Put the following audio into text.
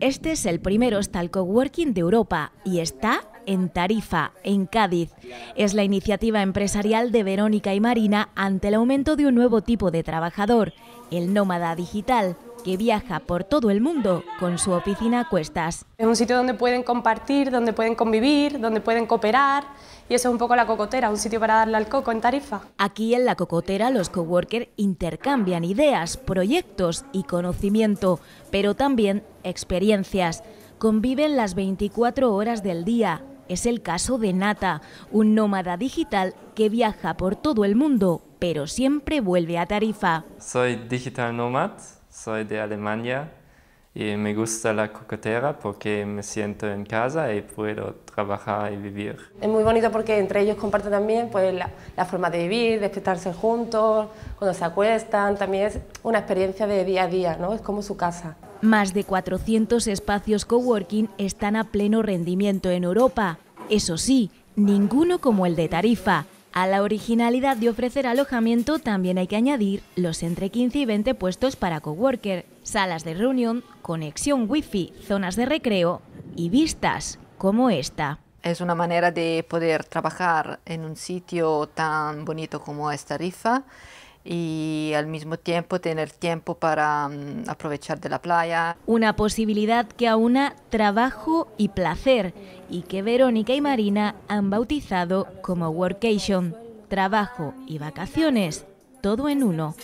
Este es el primer hostal coworking de Europa y está en Tarifa, en Cádiz. Es la iniciativa empresarial de Verónica y Marina ante el aumento de un nuevo tipo de trabajador, el nómada digital que viaja por todo el mundo con su oficina a cuestas. Es un sitio donde pueden compartir, donde pueden convivir, donde pueden cooperar y eso es un poco la cocotera, un sitio para darle al coco en tarifa. Aquí en la cocotera los coworkers intercambian ideas, proyectos y conocimiento, pero también experiencias. Conviven las 24 horas del día. Es el caso de Nata, un nómada digital que viaja por todo el mundo, pero siempre vuelve a Tarifa. Soy digital nomad, soy de Alemania y me gusta la cocotera porque me siento en casa y puedo trabajar y vivir. Es muy bonito porque entre ellos comparten también pues, la, forma de vivir, de despertarse juntos, cuando se acuestan, también es una experiencia de día a día, ¿no? es como su casa. Más de 400 espacios coworking están a pleno rendimiento en Europa. Eso sí, ninguno como el de Tarifa, a la originalidad de ofrecer alojamiento también hay que añadir los entre 15 y 20 puestos para coworker, salas de reunión, conexión wifi, zonas de recreo y vistas como esta. Es una manera de poder trabajar en un sitio tan bonito como esta rifa y al mismo tiempo tener tiempo para mm, aprovechar de la playa. Una posibilidad que aúna trabajo y placer y que Verónica y Marina han bautizado como Workation, trabajo y vacaciones, todo en uno.